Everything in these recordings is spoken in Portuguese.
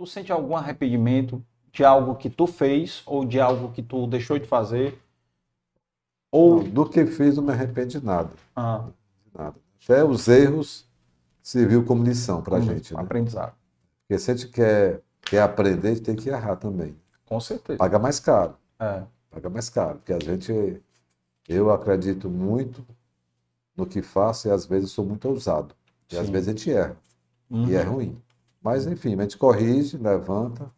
Tu sente algum arrependimento de algo que tu fez ou de algo que tu deixou de fazer? Ou não, do que fez não me arrependo de nada. Ah. nada. Até os erros serviu como lição para a gente. Né? Aprendizado. Porque se a gente quer, quer aprender, a gente tem que errar também. Com certeza. Paga mais caro. É. Paga mais caro. Porque a gente, eu acredito muito no que faço e às vezes sou muito ousado. E Sim. às vezes a gente erra. Uhum. E é uhum. ruim. Mas, é. enfim, a gente corrige, levanta,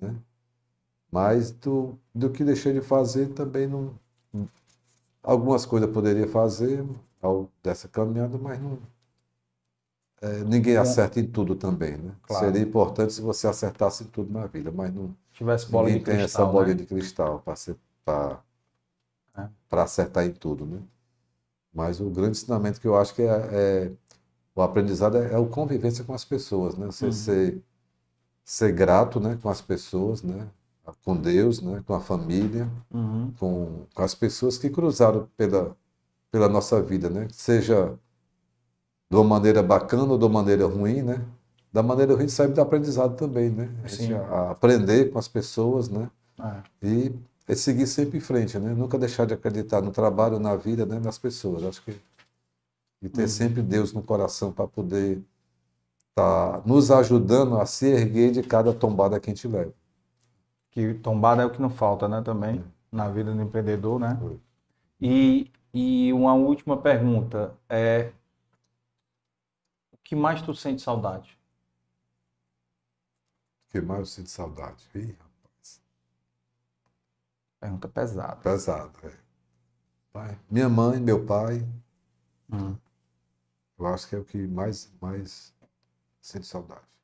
né? Mas do, do que deixei de fazer também não. Algumas coisas poderia fazer ao, dessa caminhada, mas não. É, ninguém acerta em tudo também, né? Claro. Seria importante se você acertasse em tudo na vida, mas não. Tivesse bola ninguém de tem cristal, essa bola né? de cristal para é. acertar em tudo, né? Mas o grande ensinamento que eu acho que é, é o aprendizado é, é a convivência com as pessoas, né? Você uhum. ser, ser grato né, com as pessoas, né? com Deus, né, com a família, uhum. com, com, as pessoas que cruzaram pela, pela nossa vida, né? Seja de uma maneira bacana ou de uma maneira ruim, né? Da maneira ruim serve do aprendizado também, né? Sim. aprender com as pessoas, né? É. E é seguir sempre em frente, né? Nunca deixar de acreditar no trabalho, na vida, né? nas pessoas. Acho que e ter uhum. sempre Deus no coração para poder estar tá nos ajudando a se erguer de cada tombada que a gente leva. Que tombada é o que não falta, né, também, é. na vida do empreendedor, né? E, e uma última pergunta é o que mais tu sente saudade? O que mais eu sinto saudade? Ih, rapaz. Pergunta pesada. Pesada, é. Pai. Minha mãe, meu pai, hum. Eu acho que é o que mais, mais sente saudade.